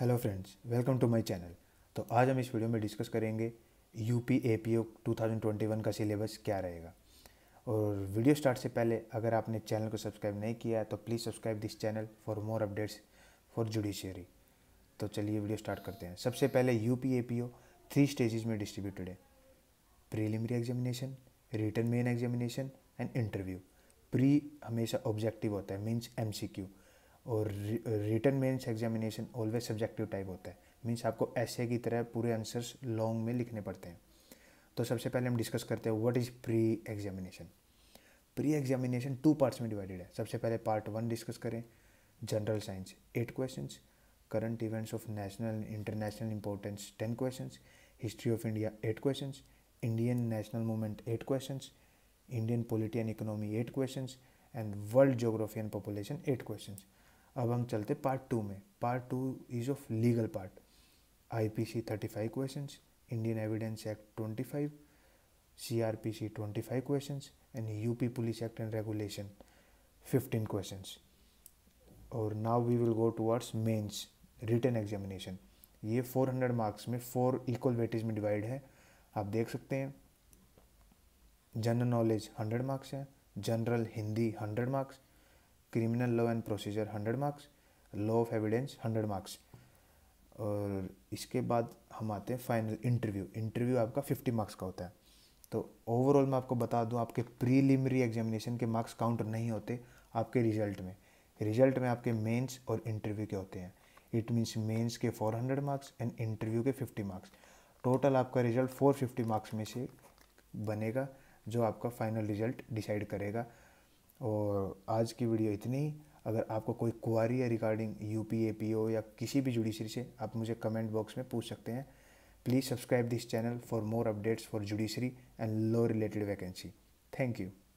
hello friends welcome to my channel तो आज हम इस वीडियो में डिस्कस करेंगे U P A P O two का सिलेबस क्या रहेगा और वीडियो स्टार्ट से पहले अगर आपने चैनल को सब्सक्राइब नहीं किया है तो please subscribe this channel for more updates for judiciary तो चलिए वीडियो स्टार्ट करते हैं सबसे पहले U P A P O three stages में डिस्ट्रीब्यूटेड है preliminary examination written main examination and interview pre हमेशा ऑब्जेक्टिव होता है मीन्स एम सी क्यू और written mains examination always subjective type होता है मीन्स आपको ऐसे की तरह पूरे आंसर्स लॉन्ग में लिखने पड़ते हैं तो सबसे पहले हम डिस्कस करते हैं what is pre examination pre examination two parts में डिवाइडेड है सबसे पहले पार्ट वन डिस्कस करें general science eight question current events of national international importance ten question history of India eight question Indian national movement eight question Indian polity and economy eight question and world geography and population eight question अब हम चलते part two में part two is of legal part I P C thirty five question Indian Evidence Act twenty five C R P C twenty five question and U P police act and regulation fifteen question और now we will go towards mains written examination ये four hundred marks में four equal weightage में divide है आप देख सकते हैं general knowledge hundred marks हैं general Hindi hundred marks criminal law and procedure hundred marks law of evidence hundred marks और इसके बाद हम आते हैं फाइनल इंटरव्यू इंटरव्यू आपका फिफ्टी मार्क्स का होता है तो ओवरऑल मैं आपको बता दूं आपके प्रीलिमिनरी एग्जामिनेशन के मार्क्स काउंट नहीं होते आपके रिजल्ट में रिजल्ट में आपके मेंस और इंटरव्यू के होते हैं इट मीन्स मेंस के 400 मार्क्स एंड इंटरव्यू के 50 मार्क्स टोटल आपका रिजल्ट 450 मार्क्स में से बनेगा जो आपका फाइनल रिजल्ट डिसाइड करेगा और आज की वीडियो इतनी ही अगर आपको कोई क्वारी है regarding U P A P O या किसी भी जुडिशरी से आप मुझे कमेंट बॉक्स में पूछ सकते हैं please subscribe this channel for more updates for judiciary and law related vacancy thank you